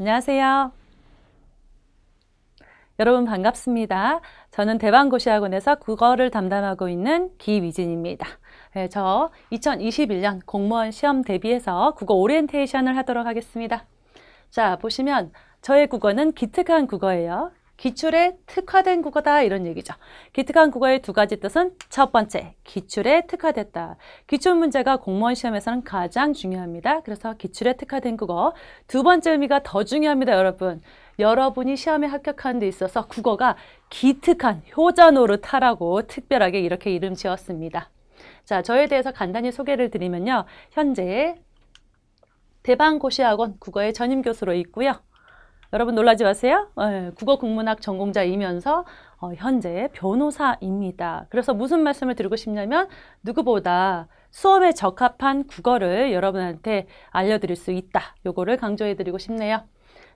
안녕하세요. 여러분 반갑습니다. 저는 대방고시학원에서 국어를 담당하고 있는 기위진입니다. 네, 저 2021년 공무원 시험 대비해서 국어 오리엔테이션을 하도록 하겠습니다. 자, 보시면 저의 국어는 기특한 국어예요. 기출에 특화된 국어다 이런 얘기죠. 기특한 국어의 두 가지 뜻은 첫 번째, 기출에 특화됐다. 기출 문제가 공무원 시험에서는 가장 중요합니다. 그래서 기출에 특화된 국어. 두 번째 의미가 더 중요합니다, 여러분. 여러분이 시험에 합격하는 데 있어서 국어가 기특한 효자 노릇하라고 특별하게 이렇게 이름 지었습니다. 자, 저에 대해서 간단히 소개를 드리면요. 현재 대방고시학원 국어의 전임 교수로 있고요. 여러분 놀라지 마세요. 네, 어, 국어 국문학 전공자이면서 어, 현재 변호사입니다. 그래서 무슨 말씀을 드리고 싶냐면 누구보다 수업에 적합한 국어를 여러분한테 알려드릴 수 있다. 요거를 강조해드리고 싶네요.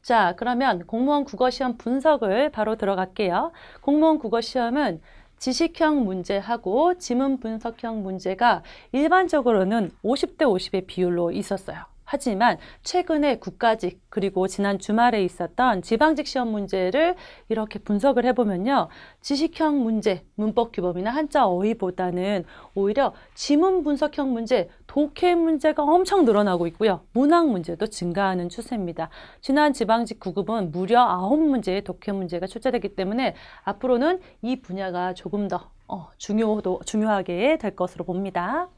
자, 그러면 공무원 국어 시험 분석을 바로 들어갈게요. 공무원 국어 시험은 지식형 문제하고 지문 분석형 문제가 일반적으로는 50대 50의 비율로 있었어요. 하지만 최근에 국가직 그리고 지난 주말에 있었던 지방직 시험 문제를 이렇게 분석을 해보면요. 지식형 문제, 문법 규범이나 한자 어휘보다는 오히려 지문 분석형 문제, 독해 문제가 엄청 늘어나고 있고요. 문학 문제도 증가하는 추세입니다. 지난 지방직 구급은 무려 9문제의 독해 문제가 출제되기 때문에 앞으로는 이 분야가 조금 더 어, 중요도, 중요하게 될 것으로 봅니다.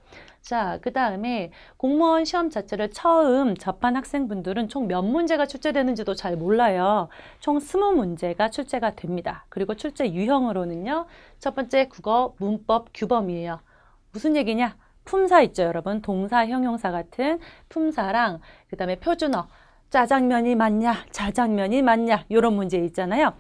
자, 그 다음에 공무원 시험 자체를 처음 접한 학생분들은 총 몇 문제가 출제되는지도 잘 몰라요. 총 스무 문제가 출제가 됩니다. 그리고 출제 유형으로는요. 첫 번째 국어, 문법, 규범이에요. 무슨 얘기냐? 품사 있죠, 여러분. 동사, 형용사 같은 품사랑 그 다음에 표준어. 짜장면이 맞냐, 자장면이 맞냐 이런 문제 있잖아요.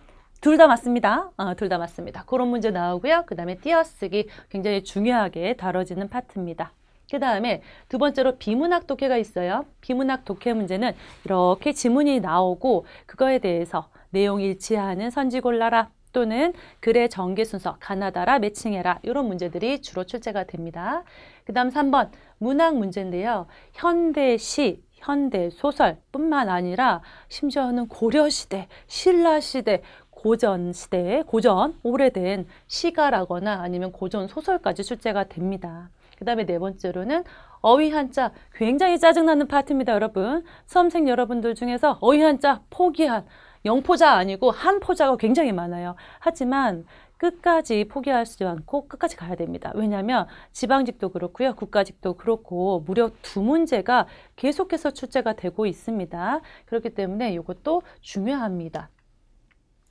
둘다 맞습니다. 어, 둘다 맞습니다. 그런 문제 나오고요. 그 다음에 띄어쓰기 굉장히 중요하게 다뤄지는 파트입니다. 그 다음에 두 번째로 비문학 독해가 있어요. 비문학 독해 문제는 이렇게 지문이 나오고 그거에 대해서 내용 일치하는 선지 골라라 또는 글의 전개 순서 가나다라 매칭해라 이런 문제들이 주로 출제가 됩니다. 그 다음 3번 문학 문제인데요. 현대시 현대 소설뿐만 아니라 심지어는 고려시대, 신라시대, 고전 시대의 고전 오래된 시가라거나 아니면 고전 소설까지 출제가 됩니다. 그 다음에 네 번째로는 어휘 한자 굉장히 짜증나는 파트입니다 여러분 수험생 여러분들 중에서 어휘 한자 포기한 영포자 아니고 한포자가 굉장히 많아요 하지만 끝까지 포기하지 않고 끝까지 가야 됩니다. 왜냐하면 지방직도 그렇고요. 국가직도 그렇고 무려 두 문제가 계속해서 출제가 되고 있습니다. 그렇기 때문에 이것도 중요합니다.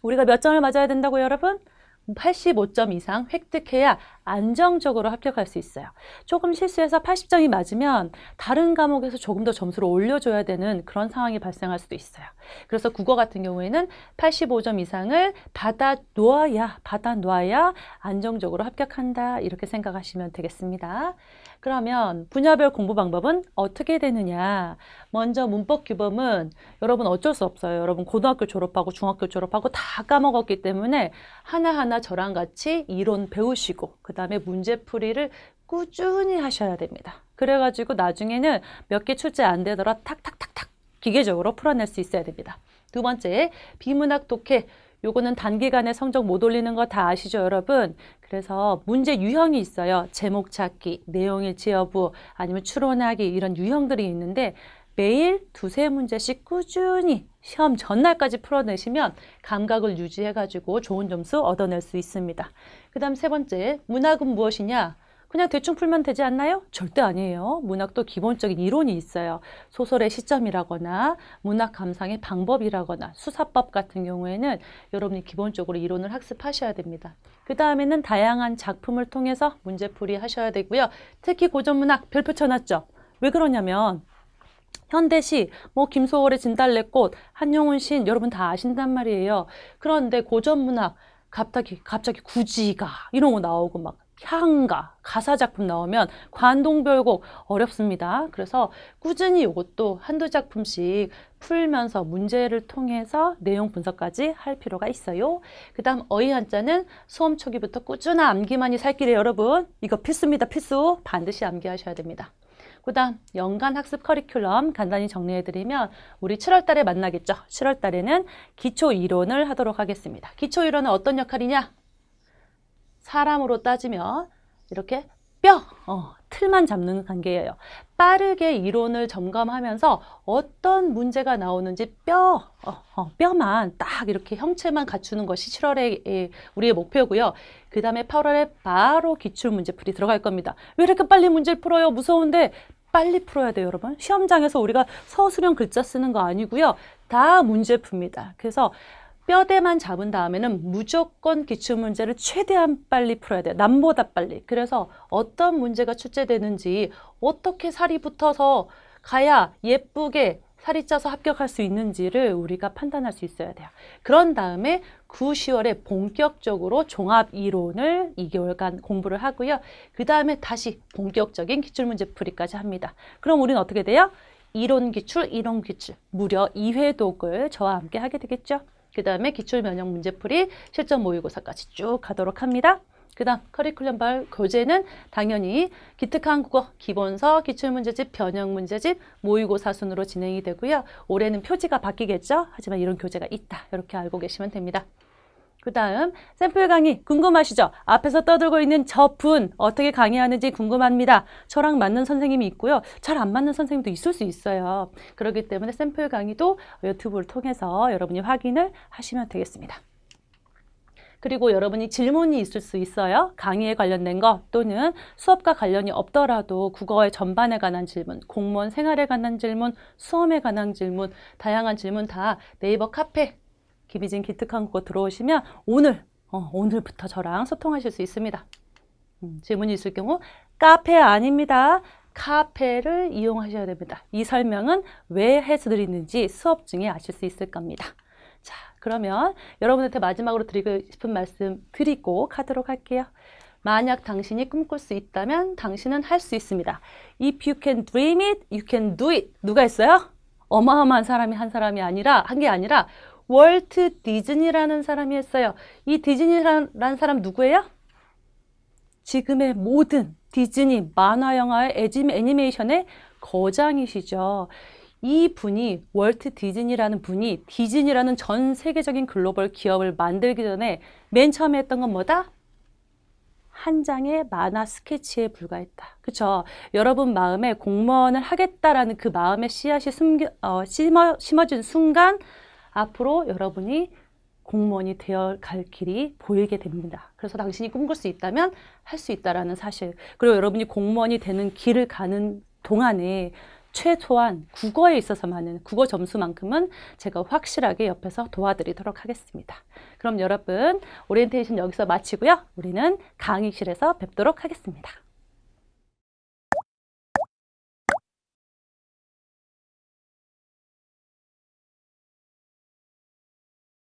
우리가 몇 점을 맞아야 된다고 여러분? 85점 음, 이상 획득해야 안정적으로 합격할 수 있어요. 조금 실수해서 80점이 맞으면 다른 과목에서 조금 더 점수를 올려줘야 되는 그런 상황이 발생할 수도 있어요. 그래서 국어 같은 경우에는 85점 이상을 받아 놓아야, 받아 놓아야 안정적으로 합격한다. 이렇게 생각하시면 되겠습니다. 그러면 분야별 공부 방법은 어떻게 되느냐. 먼저 문법 규범은 여러분 어쩔 수 없어요. 여러분 고등학교 졸업하고 중학교 졸업하고 다 까먹었기 때문에 하나하나 저랑 같이 이론 배우시고, 그 그다음에 문제풀이를 꾸준히 하셔야 됩니다. 그래가지고 나중에는 몇 개 출제 안 되더라 탁탁탁탁 기계적으로 풀어낼 수 있어야 됩니다. 두 번째, 비문학 독해. 요거는 단기간에 성적 못 올리는 거 다 아시죠, 여러분? 그래서 문제 유형이 있어요. 제목 찾기, 내용의 지어부, 아니면 추론하기 이런 유형들이 있는데 매일 두세 문제씩 꾸준히 시험 전날까지 풀어내시면 감각을 유지해가지고 좋은 점수 얻어낼 수 있습니다. 그 다음 세 번째, 문학은 무엇이냐? 그냥 대충 풀면 되지 않나요? 절대 아니에요. 문학도 기본적인 이론이 있어요. 소설의 시점이라거나 문학 감상의 방법이라거나 수사법 같은 경우에는 여러분이 기본적으로 이론을 학습하셔야 됩니다. 그 다음에는 다양한 작품을 통해서 문제풀이 하셔야 되고요. 특히 고전문학 별표 쳐놨죠. 왜 그러냐면 현대시, 뭐 김소월의 진달래꽃, 한용운 시인 여러분 다 아신단 말이에요. 그런데 고전 문학 갑자기 갑자기 구지가 이런 거 나오고 막 향가 가사 작품 나오면 관동별곡 어렵습니다. 그래서 꾸준히 이것도 한두 작품씩 풀면서 문제를 통해서 내용 분석까지 할 필요가 있어요. 그 다음 어휘 한자는 수험 초기부터 꾸준한 암기만이 살길에 여러분 이거 필수입니다. 필수 반드시 암기하셔야 됩니다. 그 다음 연간 학습 커리큘럼 간단히 정리해드리면 우리 7월 달에 만나겠죠. 7월 달에는 기초 이론을 하도록 하겠습니다. 기초 이론은 어떤 역할이냐? 사람으로 따지면 이렇게 뼈, 어, 틀만 잡는 단계예요. 빠르게 이론을 점검하면서 어떤 문제가 나오는지 뼈, 어, 어, 뼈만 딱 이렇게 형체만 갖추는 것이 7월에 예, 우리의 목표고요. 그 다음에 8월에 바로 기출문제풀이 들어갈 겁니다. 왜 이렇게 빨리 문제를 풀어요? 무서운데 빨리 풀어야 돼요, 여러분. 시험장에서 우리가 서술형 글자 쓰는 거 아니고요. 다 문제 풉니다. 그래서 뼈대만 잡은 다음에는 무조건 기출 문제를 최대한 빨리 풀어야 돼요. 남보다 빨리. 그래서 어떤 문제가 출제되는지 어떻게 살이 붙어서 가야 예쁘게 살이 짜서 합격할 수 있는지를 우리가 판단할 수 있어야 돼요. 그런 다음에 9, 10월에 본격적으로 종합 이론을 2개월간 공부를 하고요. 그 다음에 다시 본격적인 기출문제 풀이까지 합니다. 그럼 우리는 어떻게 돼요? 이론 기출, 이론 기출 무려 2회독을 저와 함께 하게 되겠죠. 그 다음에 기출 면역 문제풀이 실전 모의고사까지 쭉 가도록 합니다. 그 다음 커리큘럼발 교재는 당연히 기특 한국어, 기본서, 기출문제집, 변형문제집, 모의고사 순으로 진행이 되고요. 올해는 표지가 바뀌겠죠? 하지만 이런 교재가 있다. 이렇게 알고 계시면 됩니다. 그 다음 샘플 강의 궁금하시죠? 앞에서 떠들고 있는 저분 어떻게 강의하는지 궁금합니다. 저랑 맞는 선생님이 있고요. 잘 안 맞는 선생님도 있을 수 있어요. 그렇기 때문에 샘플 강의도 유튜브를 통해서 여러분이 확인을 하시면 되겠습니다. 그리고 여러분이 질문이 있을 수 있어요. 강의에 관련된 것 또는 수업과 관련이 없더라도 국어의 전반에 관한 질문, 공무원 생활에 관한 질문, 수험에 관한 질문, 다양한 질문 다 네이버 카페 기비진 기특한국어 들어오시면 오늘 어, 오늘부터 저랑 소통하실 수 있습니다. 음, 질문이 있을 경우 카페 아닙니다. 카페를 이용하셔야 됩니다. 이 설명은 왜 해드리는지 수업 중에 아실 수 있을 겁니다. 자, 그러면 여러분한테 마지막으로 드리고 싶은 말씀 드리고 가도록 할게요. 만약 당신이 꿈꿀 수 있다면 당신은 할 수 있습니다. If you can dream it, you can do it. 누가 했어요? 어마어마한 사람이 한 사람이 아니라 한 게 아니라 월트 디즈니라는 사람이 했어요. 이 디즈니라는 사람 누구예요? 지금의 모든 디즈니 만화 영화의 애니메이션의 거장이시죠. 이 분이 월트 디즈니라는 분이 디즈니라는 전 세계적인 글로벌 기업을 만들기 전에 맨 처음에 했던 건 뭐다? 한 장의 만화 스케치에 불과했다. 그렇죠? 여러분 마음에 공무원을 하겠다라는 그 마음의 씨앗이 숨겨, 어, 심어, 심어진 순간 앞으로 여러분이 공무원이 되어 갈 길이 보이게 됩니다. 그래서 당신이 꿈꿀 수 있다면 할 수 있다라는 사실. 그리고 여러분이 공무원이 되는 길을 가는 동안에 최소한 국어에 있어서만은 국어 점수만큼은 제가 확실하게 옆에서 도와드리도록 하겠습니다. 그럼 여러분 오리엔테이션 여기서 마치고요. 우리는 강의실에서 뵙도록 하겠습니다.